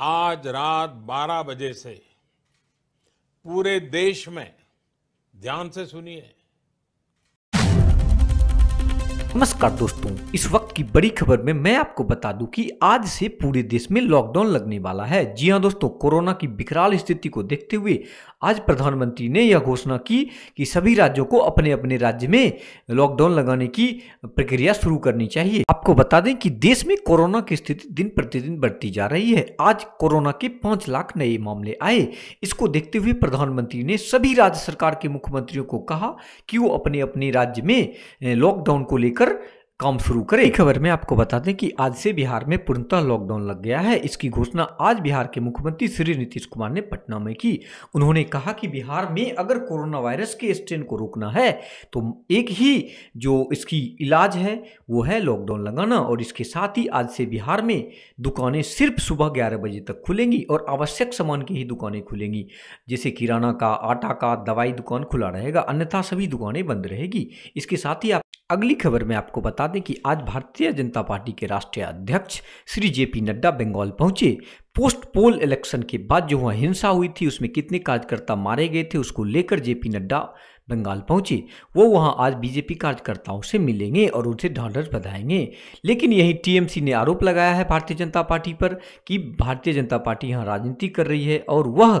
आज रात 12 बजे से पूरे देश में ध्यान से सुनिए नमस्कार दोस्तों इस वक्त की बड़ी खबर में मैं आपको बता दूं कि आज से पूरे देश में लॉकडाउन लगने वाला है जी हां दोस्तों कोरोना की विकराल स्थिति को देखते हुए आज प्रधानमंत्री ने यह घोषणा की कि सभी राज्यों को अपने अपने राज्य में लॉकडाउन लगाने की प्रक्रिया शुरू करनी चाहिए आपको बता दें कि देश में कोरोना की स्थिति दिन प्रतिदिन बढ़ती जा रही है आज कोरोना के पांच लाख नए मामले आए इसको देखते हुए प्रधानमंत्री ने सभी राज्य सरकार के मुख्यमंत्रियों को कहा कि वो अपने अपने राज्य में लॉकडाउन को लेकर कर काम शुरू करें खबर में आपको बता दें कि आज से बिहार में पूर्णतः लॉकडाउन लग गया है इसकी घोषणा आज बिहार के मुख्यमंत्री श्री नीतीश कुमार ने पटना में की उन्होंने कहा कि बिहार में अगर कोरोना वायरस के स्ट्रेन को रोकना है तो एक ही जो इसकी इलाज है वो है लॉकडाउन लगाना और इसके साथ ही आज से बिहार में दुकानें सिर्फ सुबह ग्यारह बजे तक खुलेंगी और आवश्यक सामान की ही दुकानें खुलेंगी जैसे किराना का आटा का दवाई दुकान खुला रहेगा अन्यथा सभी दुकानें बंद रहेगी इसके साथ ही आप अगली खबर में आपको बता दें कि आज भारतीय जनता पार्टी के राष्ट्रीय अध्यक्ष श्री जेपी नड्डा बंगाल पहुंचे पोस्ट पोल इलेक्शन के बाद जो हुआ हिंसा हुई थी उसमें कितने कार्यकर्ता मारे गए थे उसको लेकर जेपी नड्डा बंगाल पहुंचे वो वहां आज बीजेपी कार्यकर्ताओं से मिलेंगे और उनसे ढांढस बधाएंगे लेकिन यही टीएमसी ने आरोप लगाया है भारतीय जनता पार्टी पर कि भारतीय जनता पार्टी यहाँ राजनीति कर रही है और वह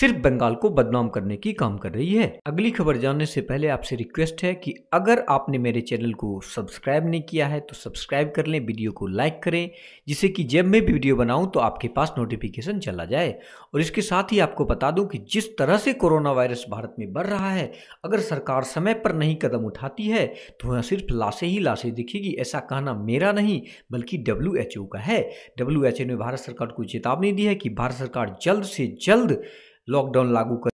सिर्फ बंगाल को बदनाम करने की काम कर रही है अगली खबर जानने से पहले आपसे रिक्वेस्ट है कि अगर आपने मेरे चैनल को सब्सक्राइब नहीं किया है तो सब्सक्राइब कर लें वीडियो को लाइक करें जिससे कि जब मैं भी वीडियो बनाऊं तो आपके पास नोटिफिकेशन चला जाए और इसके साथ ही आपको बता दूं कि जिस तरह से कोरोना वायरस भारत में बढ़ रहा है अगर अगर सरकार समय पर नहीं कदम उठाती है तो वह सिर्फ लाशें ही लाशें दिखेगी ऐसा कहना मेरा नहीं बल्कि डब्ल्यू का है डब्ल्यू ने भारत सरकार को चेतावनी दी है कि भारत सरकार जल्द से जल्द लॉकडाउन लागू कर